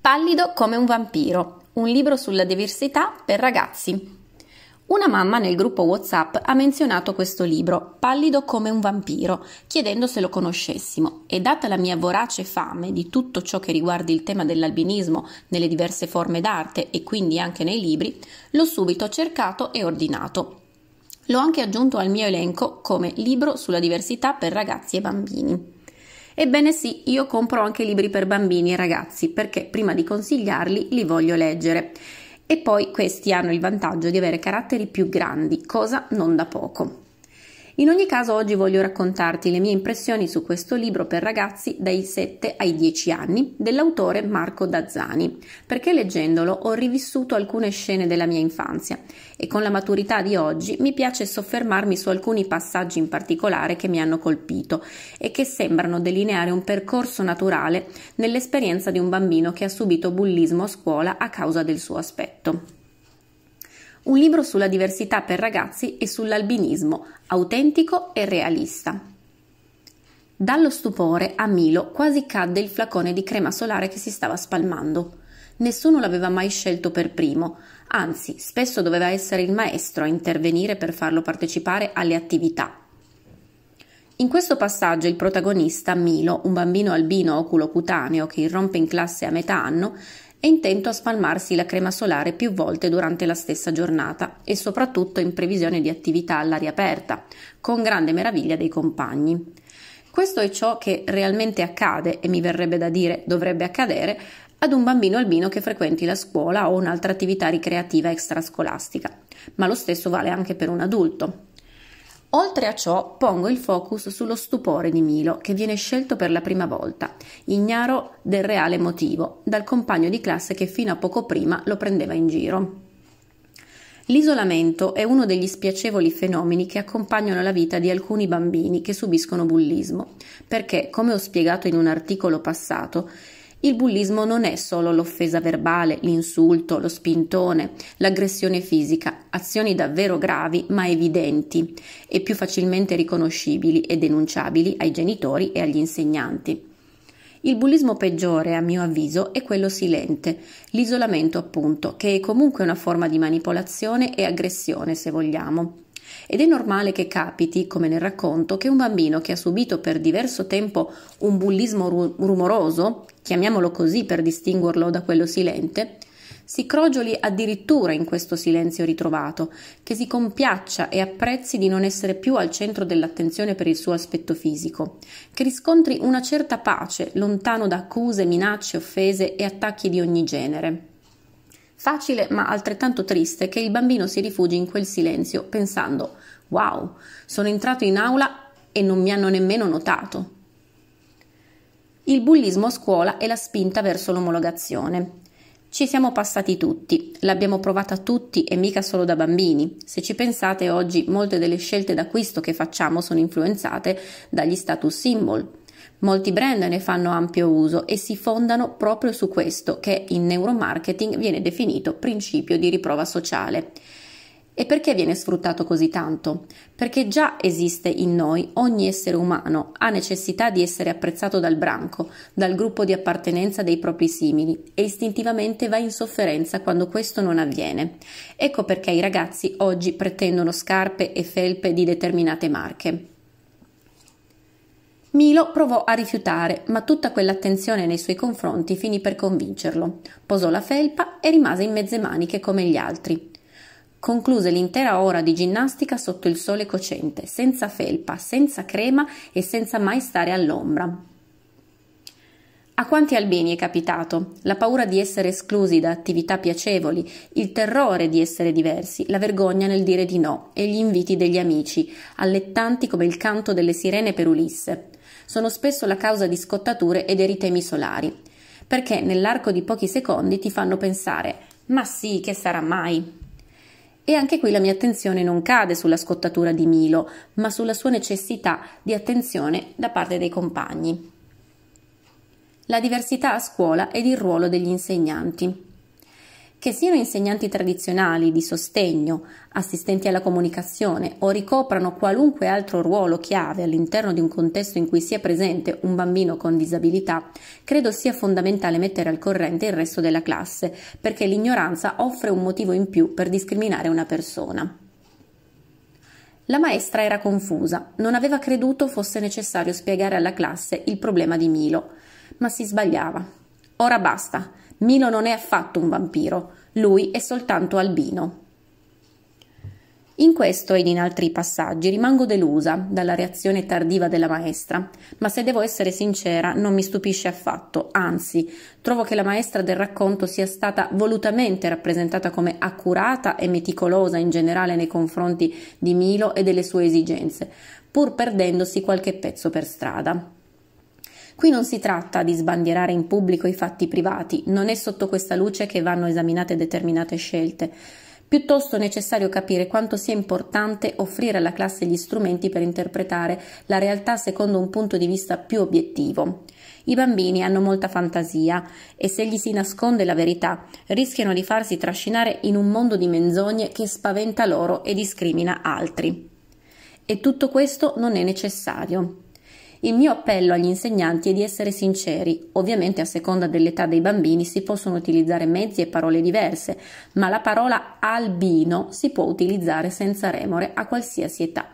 Pallido come un vampiro, un libro sulla diversità per ragazzi. Una mamma nel gruppo WhatsApp ha menzionato questo libro, Pallido come un vampiro, chiedendo se lo conoscessimo e data la mia vorace fame di tutto ciò che riguarda il tema dell'albinismo nelle diverse forme d'arte e quindi anche nei libri, l'ho subito cercato e ordinato. L'ho anche aggiunto al mio elenco come libro sulla diversità per ragazzi e bambini. Ebbene sì, io compro anche libri per bambini e ragazzi perché prima di consigliarli li voglio leggere. E poi questi hanno il vantaggio di avere caratteri più grandi, cosa non da poco. In ogni caso oggi voglio raccontarti le mie impressioni su questo libro per ragazzi dai 7 ai 10 anni dell'autore Marco Dazzani, perché leggendolo ho rivissuto alcune scene della mia infanzia e con la maturità di oggi mi piace soffermarmi su alcuni passaggi in particolare che mi hanno colpito e che sembrano delineare un percorso naturale nell'esperienza di un bambino che ha subito bullismo a scuola a causa del suo aspetto un libro sulla diversità per ragazzi e sull'albinismo, autentico e realista. Dallo stupore a Milo quasi cadde il flacone di crema solare che si stava spalmando. Nessuno l'aveva mai scelto per primo, anzi spesso doveva essere il maestro a intervenire per farlo partecipare alle attività. In questo passaggio il protagonista, Milo, un bambino albino oculocutaneo che irrompe in classe a metà anno, è intento a spalmarsi la crema solare più volte durante la stessa giornata e soprattutto in previsione di attività all'aria aperta, con grande meraviglia dei compagni. Questo è ciò che realmente accade e mi verrebbe da dire dovrebbe accadere ad un bambino albino che frequenti la scuola o un'altra attività ricreativa extrascolastica, ma lo stesso vale anche per un adulto. Oltre a ciò pongo il focus sullo stupore di Milo, che viene scelto per la prima volta, ignaro del reale motivo, dal compagno di classe che fino a poco prima lo prendeva in giro. L'isolamento è uno degli spiacevoli fenomeni che accompagnano la vita di alcuni bambini che subiscono bullismo, perché, come ho spiegato in un articolo passato, il bullismo non è solo l'offesa verbale, l'insulto, lo spintone, l'aggressione fisica, azioni davvero gravi ma evidenti e più facilmente riconoscibili e denunciabili ai genitori e agli insegnanti. Il bullismo peggiore, a mio avviso, è quello silente, l'isolamento appunto, che è comunque una forma di manipolazione e aggressione, se vogliamo. Ed è normale che capiti, come nel racconto, che un bambino che ha subito per diverso tempo un bullismo ru- rumoroso chiamiamolo così per distinguerlo da quello silente, si crogioli addirittura in questo silenzio ritrovato, che si compiaccia e apprezzi di non essere più al centro dell'attenzione per il suo aspetto fisico, che riscontri una certa pace lontano da accuse, minacce, offese e attacchi di ogni genere. Facile ma altrettanto triste che il bambino si rifugi in quel silenzio pensando Wow, sono entrato in aula e non mi hanno nemmeno notato. Il bullismo a scuola e la spinta verso l'omologazione. Ci siamo passati tutti, l'abbiamo provata tutti e mica solo da bambini. Se ci pensate, oggi molte delle scelte d'acquisto che facciamo sono influenzate dagli status symbol. Molti brand ne fanno ampio uso e si fondano proprio su questo che in neuromarketing viene definito principio di riprova sociale. E perché viene sfruttato così tanto? Perché già esiste in noi, ogni essere umano ha necessità di essere apprezzato dal branco, dal gruppo di appartenenza dei propri simili e istintivamente va in sofferenza quando questo non avviene. Ecco perché i ragazzi oggi pretendono scarpe e felpe di determinate marche. Milo provò a rifiutare, ma tutta quell'attenzione nei suoi confronti finì per convincerlo. Posò la felpa e rimase in mezze maniche come gli altri. Concluse l'intera ora di ginnastica sotto il sole cocente, senza felpa, senza crema e senza mai stare all'ombra. A quanti albini è capitato? La paura di essere esclusi da attività piacevoli, il terrore di essere diversi, la vergogna nel dire di no e gli inviti degli amici, allettanti come il canto delle sirene per Ulisse. Sono spesso la causa di scottature ed eritemi solari, perché nell'arco di pochi secondi ti fanno pensare ma sì, che sarà mai? E anche qui la mia attenzione non cade sulla scottatura di Milo, ma sulla sua necessità di attenzione da parte dei compagni. La diversità a scuola ed il ruolo degli insegnanti che siano insegnanti tradizionali di sostegno, assistenti alla comunicazione o ricoprano qualunque altro ruolo chiave all'interno di un contesto in cui sia presente un bambino con disabilità, credo sia fondamentale mettere al corrente il resto della classe, perché l'ignoranza offre un motivo in più per discriminare una persona. La maestra era confusa, non aveva creduto fosse necessario spiegare alla classe il problema di Milo, ma si sbagliava. Ora basta, Milo non è affatto un vampiro, lui è soltanto albino. In questo ed in altri passaggi rimango delusa dalla reazione tardiva della maestra, ma se devo essere sincera non mi stupisce affatto, anzi trovo che la maestra del racconto sia stata volutamente rappresentata come accurata e meticolosa in generale nei confronti di Milo e delle sue esigenze, pur perdendosi qualche pezzo per strada. Qui non si tratta di sbandierare in pubblico i fatti privati, non è sotto questa luce che vanno esaminate determinate scelte. Piuttosto è necessario capire quanto sia importante offrire alla classe gli strumenti per interpretare la realtà secondo un punto di vista più obiettivo. I bambini hanno molta fantasia e se gli si nasconde la verità rischiano di farsi trascinare in un mondo di menzogne che spaventa loro e discrimina altri. E tutto questo non è necessario. Il mio appello agli insegnanti è di essere sinceri. Ovviamente a seconda dell'età dei bambini si possono utilizzare mezzi e parole diverse, ma la parola albino si può utilizzare senza remore a qualsiasi età.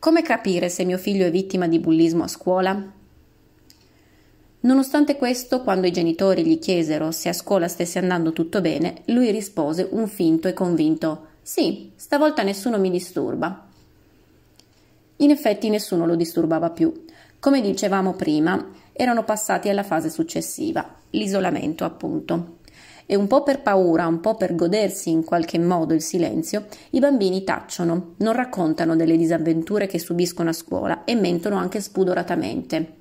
Come capire se mio figlio è vittima di bullismo a scuola? Nonostante questo, quando i genitori gli chiesero se a scuola stesse andando tutto bene, lui rispose un finto e convinto Sì, stavolta nessuno mi disturba. In effetti nessuno lo disturbava più. Come dicevamo prima, erano passati alla fase successiva, l'isolamento appunto. E un po' per paura, un po' per godersi in qualche modo il silenzio, i bambini tacciono, non raccontano delle disavventure che subiscono a scuola e mentono anche spudoratamente.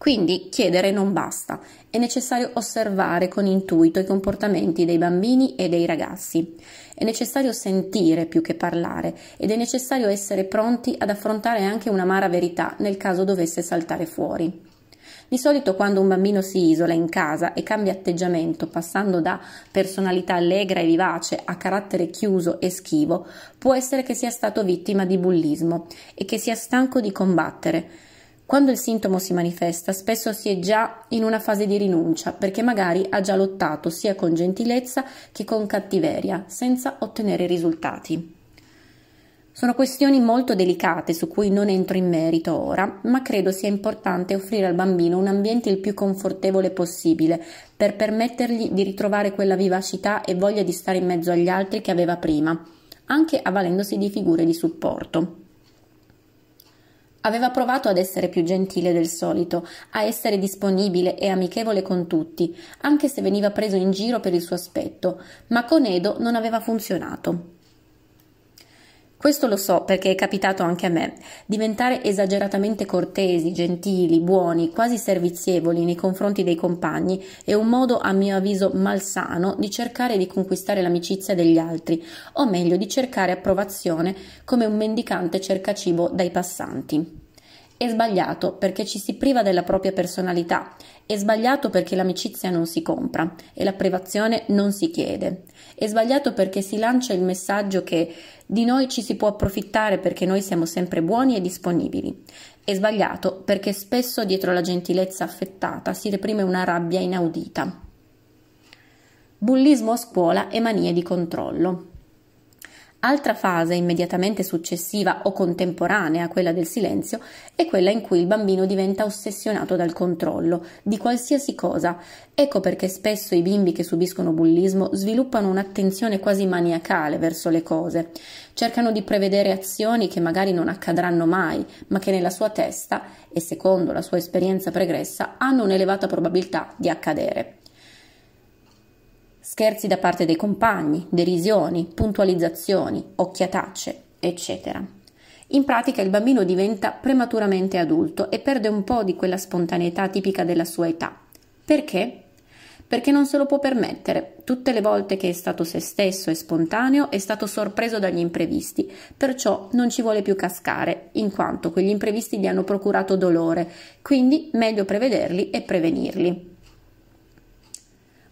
Quindi chiedere non basta, è necessario osservare con intuito i comportamenti dei bambini e dei ragazzi. È necessario sentire più che parlare ed è necessario essere pronti ad affrontare anche un'amara verità nel caso dovesse saltare fuori. Di solito quando un bambino si isola in casa e cambia atteggiamento passando da personalità allegra e vivace a carattere chiuso e schivo, può essere che sia stato vittima di bullismo e che sia stanco di combattere quando il sintomo si manifesta, spesso si è già in una fase di rinuncia, perché magari ha già lottato sia con gentilezza che con cattiveria, senza ottenere risultati. Sono questioni molto delicate su cui non entro in merito ora, ma credo sia importante offrire al bambino un ambiente il più confortevole possibile per permettergli di ritrovare quella vivacità e voglia di stare in mezzo agli altri che aveva prima, anche avvalendosi di figure di supporto. Aveva provato ad essere più gentile del solito, a essere disponibile e amichevole con tutti, anche se veniva preso in giro per il suo aspetto, ma con Edo non aveva funzionato. Questo lo so perché è capitato anche a me. Diventare esageratamente cortesi, gentili, buoni, quasi servizievoli nei confronti dei compagni è un modo, a mio avviso, malsano di cercare di conquistare l'amicizia degli altri, o meglio di cercare approvazione come un mendicante cerca cibo dai passanti. È sbagliato perché ci si priva della propria personalità, è sbagliato perché l'amicizia non si compra e la privazione non si chiede, è sbagliato perché si lancia il messaggio che di noi ci si può approfittare perché noi siamo sempre buoni e disponibili, è sbagliato perché spesso dietro la gentilezza affettata si reprime una rabbia inaudita. Bullismo a scuola e manie di controllo. Altra fase immediatamente successiva o contemporanea a quella del silenzio è quella in cui il bambino diventa ossessionato dal controllo di qualsiasi cosa. Ecco perché spesso i bimbi che subiscono bullismo sviluppano un'attenzione quasi maniacale verso le cose. Cercano di prevedere azioni che magari non accadranno mai, ma che nella sua testa e secondo la sua esperienza pregressa hanno un'elevata probabilità di accadere scherzi da parte dei compagni, derisioni, puntualizzazioni, occhiatacce, eccetera. In pratica il bambino diventa prematuramente adulto e perde un po' di quella spontaneità tipica della sua età. Perché? Perché non se lo può permettere. Tutte le volte che è stato se stesso e spontaneo è stato sorpreso dagli imprevisti, perciò non ci vuole più cascare, in quanto quegli imprevisti gli hanno procurato dolore, quindi meglio prevederli e prevenirli.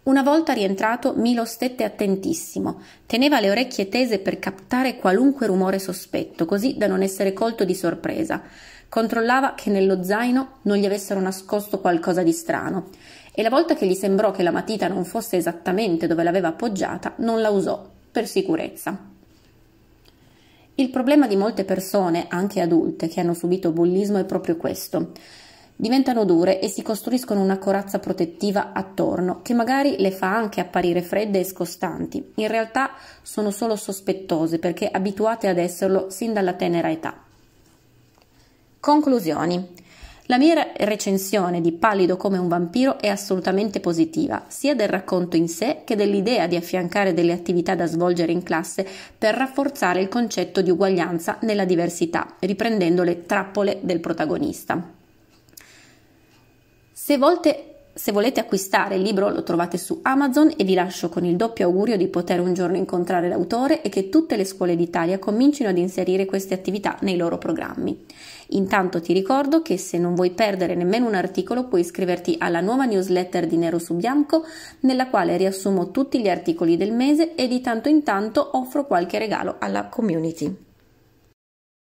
Una volta rientrato, Milo stette attentissimo. Teneva le orecchie tese per captare qualunque rumore sospetto, così da non essere colto di sorpresa. Controllava che nello zaino non gli avessero nascosto qualcosa di strano. E la volta che gli sembrò che la matita non fosse esattamente dove l'aveva appoggiata, non la usò, per sicurezza. Il problema di molte persone, anche adulte, che hanno subito bullismo è proprio questo diventano dure e si costruiscono una corazza protettiva attorno, che magari le fa anche apparire fredde e scostanti. In realtà sono solo sospettose perché abituate ad esserlo sin dalla tenera età. Conclusioni. La mia recensione di Pallido come un vampiro è assolutamente positiva, sia del racconto in sé che dell'idea di affiancare delle attività da svolgere in classe per rafforzare il concetto di uguaglianza nella diversità, riprendendo le trappole del protagonista. Se, volte, se volete acquistare il libro lo trovate su Amazon e vi lascio con il doppio augurio di poter un giorno incontrare l'autore e che tutte le scuole d'Italia comincino ad inserire queste attività nei loro programmi. Intanto ti ricordo che se non vuoi perdere nemmeno un articolo puoi iscriverti alla nuova newsletter di Nero su Bianco nella quale riassumo tutti gli articoli del mese e di tanto in tanto offro qualche regalo alla community.